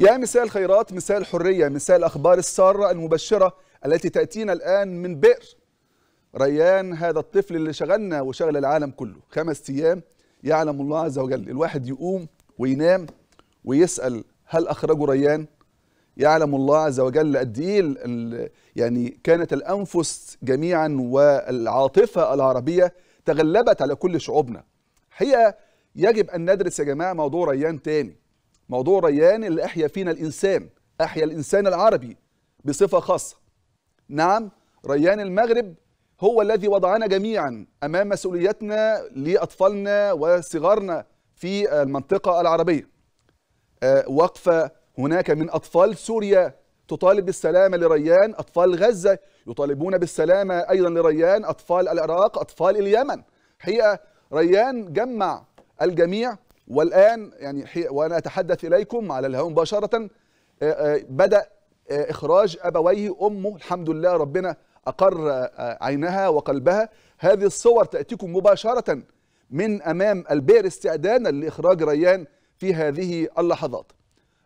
يا مساء الخيرات مساء الحريه مساء الاخبار السارة المبشرة التي تأتينا الآن من بئر ريان هذا الطفل اللي شغلنا وشغل العالم كله خمس أيام يعلم الله عز وجل الواحد يقوم وينام ويسأل هل أخرجوا ريان يعلم الله عز وجل قد ايه يعني كانت الانفس جميعا والعاطفه العربيه تغلبت على كل شعوبنا. حقيقه يجب ان ندرس يا جماعه موضوع ريان تاني. موضوع ريان اللي أحيا فينا الإنسان أحيا الإنسان العربي بصفة خاصة نعم ريان المغرب هو الذي وضعنا جميعا أمام مسؤوليتنا لأطفالنا وصغارنا في المنطقة العربية آه، وقفة هناك من أطفال سوريا تطالب بالسلامة لريان أطفال غزة يطالبون بالسلامة أيضا لريان أطفال العراق أطفال اليمن حقيقة ريان جمع الجميع والآن يعني وأنا أتحدث إليكم على الهواء مباشرة آه، آه، بدأ آه، إخراج أبويه أمه الحمد لله ربنا أقر عينها وقلبها هذه الصور تأتيكم مباشرة من أمام البئر استعدادا لإخراج ريان في هذه اللحظات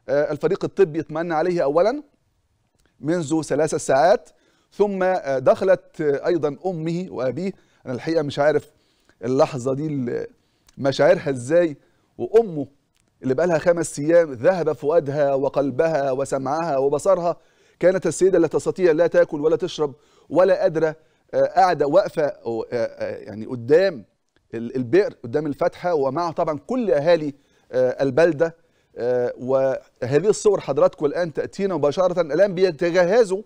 الفريق الطبي اطمأن عليه أولا منذ ثلاث ساعات ثم دخلت أيضا أمه وأبيه أنا الحقيقة مش عارف اللحظة دي مشاعرها إزاي وامه اللي بقى لها خمس ايام ذهب فؤادها وقلبها وسمعها وبصرها كانت السيده لا تستطيع لا تاكل ولا تشرب ولا قادره آه، قاعده واقفه آه، آه، يعني قدام البئر قدام الفتحه ومعها طبعا كل اهالي البلده وهذه الصور حضراتكم الان تاتينا مباشره الان بيتجهزوا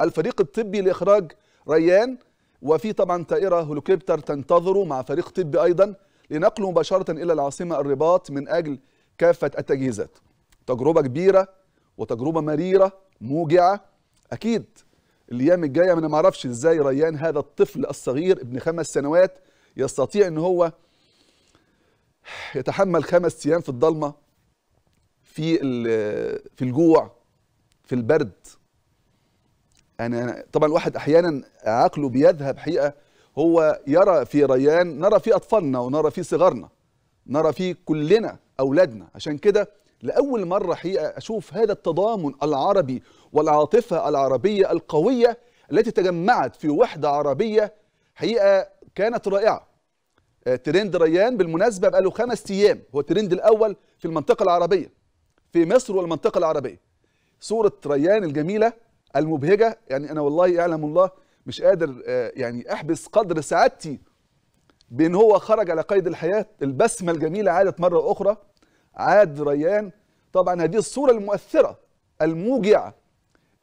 الفريق الطبي لاخراج ريان وفي طبعا طائره هليكوبتر تنتظره مع فريق طبي ايضا لنقله مباشرة إلى العاصمة الرباط من أجل كافة التجهيزات تجربة كبيرة وتجربة مريرة موجعة أكيد الأيام الجاية أنا ما أعرفش إزاي ريان هذا الطفل الصغير ابن خمس سنوات يستطيع إن هو يتحمل خمس أيام في الضلمة في في الجوع في البرد أنا طبعا الواحد أحيانا عقله بيذهب حقيقة هو يرى في ريان نرى في أطفالنا ونرى في صغارنا نرى في كلنا أولادنا عشان كده لأول مرة حقيقة أشوف هذا التضامن العربي والعاطفة العربية القوية التي تجمعت في وحدة عربية حقيقة كانت رائعة آه، ترند ريان بالمناسبة بقى له خمس أيام هو الترند الأول في المنطقة العربية في مصر والمنطقة العربية صورة ريان الجميلة المبهجة يعني أنا والله يعلم الله مش قادر آه، يعني احبس قدر سعادتي بان هو خرج على قيد الحياه البسمه الجميله عادت مره اخرى عاد ريان طبعا هذه الصوره المؤثره الموجعه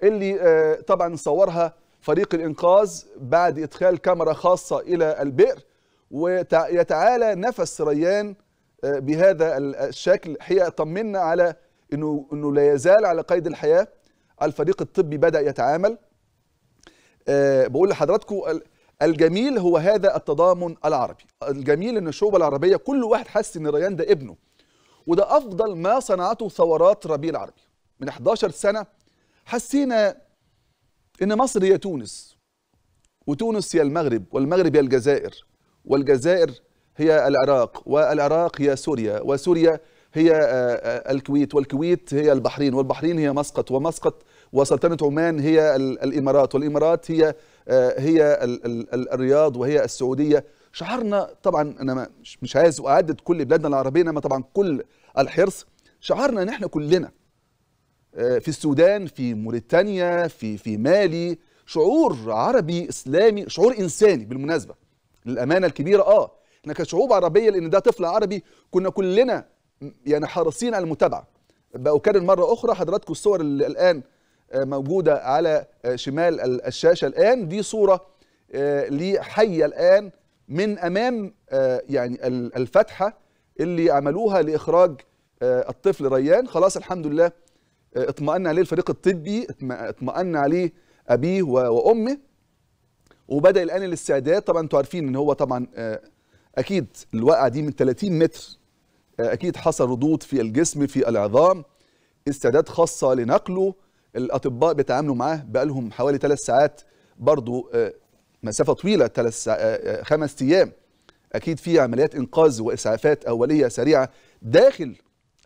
اللي آه، طبعا صورها فريق الانقاذ بعد ادخال كاميرا خاصه الى البئر ويتعالى نفس ريان آه، بهذا الشكل هي طمنا على انه انه لا يزال على قيد الحياه الفريق الطبي بدا يتعامل آه، بقول لحضراتكم الجميل هو هذا التضامن العربي الجميل ان الشعوب العربيه كل واحد حس ان ريان ده ابنه وده افضل ما صنعته ثورات ربيع العربي من 11 سنه حسينا ان مصر هي تونس وتونس هي المغرب والمغرب هي الجزائر والجزائر هي العراق والعراق هي سوريا وسوريا هي آه، آه، الكويت والكويت هي البحرين والبحرين هي مسقط ومسقط وسلطنه عمان هي الامارات والامارات هي آه، هي الرياض وهي السعوديه شعرنا طبعا انا مش عايز اعدد كل بلادنا العربيه انما طبعا كل الحرص شعرنا ان احنا كلنا آه، في السودان في موريتانيا في في مالي شعور عربي اسلامي شعور انساني بالمناسبه للامانه الكبيره اه احنا كشعوب عربيه لان ده طفل عربي كنا كلنا يعني حريصين على المتابعه بأكرر مرة أخرى حضراتكم الصور اللي الآن آه، موجودة على آه، شمال الشاشة الآن دي صورة آه، لحية الآن من أمام يعني الفتحة اللي عملوها لإخراج الطفل ريان خلاص الحمد لله اطمأن عليه الفريق الطبي اطمأن عليه أبيه وأمه وبدأ الآن الاستعداد طبعا أنتوا عارفين إن هو طبعا أكيد الوقعة دي من 30 متر أكيد حصل ردود في الجسم في العظام استعداد خاصة لنقله الاطباء بيتعاملوا معاه بقالهم حوالي ثلاث ساعات برضو آه، مسافه طويله ثلاث آه، آه، خمس ايام اكيد في عمليات انقاذ واسعافات اوليه سريعه داخل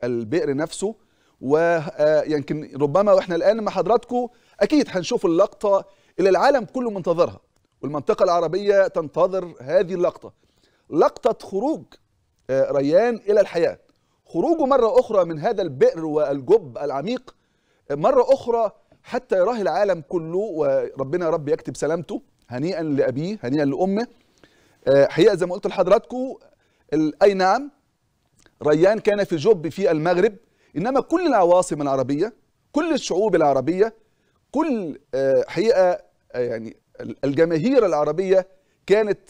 البئر نفسه ويمكن ربما واحنا الان مع حضراتكم اكيد هنشوف اللقطه اللي العالم كله منتظرها والمنطقه العربيه تنتظر هذه اللقطه لقطه خروج ريان الى الحياه خروجه مره اخرى من هذا البئر والجب العميق مرة أخرى حتى يراه العالم كله وربنا يا رب يكتب سلامته هنيئا لأبيه هنيئا لأمه آه، حقيقة زي ما قلت لحضراتكم أي نعم ريان كان في جوب في المغرب إنما كل العواصم العربية كل الشعوب العربية كل آه، حقيقة آه، يعني الجماهير العربية كانت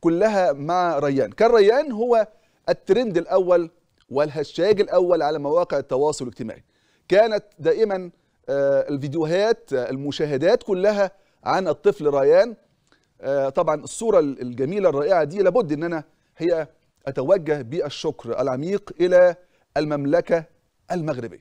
كلها مع ريان كان ريان هو الترند الأول والهشاج الأول على مواقع التواصل الاجتماعي كانت دائما آه، الفيديوهات آه، المشاهدات كلها عن الطفل ريان آه، طبعا الصورة الجميلة الرائعة دي لابد أن أنا هي أتوجه بالشكر العميق إلى المملكة المغربية